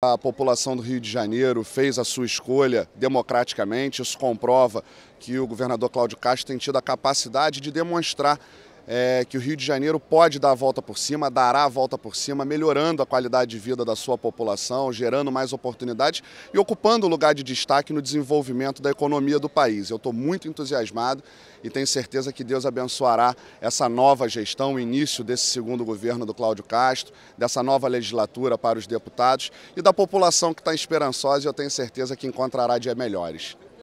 A população do Rio de Janeiro fez a sua escolha democraticamente, isso comprova que o governador Cláudio Castro tem tido a capacidade de demonstrar é, que o Rio de Janeiro pode dar a volta por cima, dará a volta por cima, melhorando a qualidade de vida da sua população, gerando mais oportunidades e ocupando o lugar de destaque no desenvolvimento da economia do país. Eu estou muito entusiasmado e tenho certeza que Deus abençoará essa nova gestão, o início desse segundo governo do Cláudio Castro, dessa nova legislatura para os deputados e da população que está esperançosa e eu tenho certeza que encontrará dias melhores.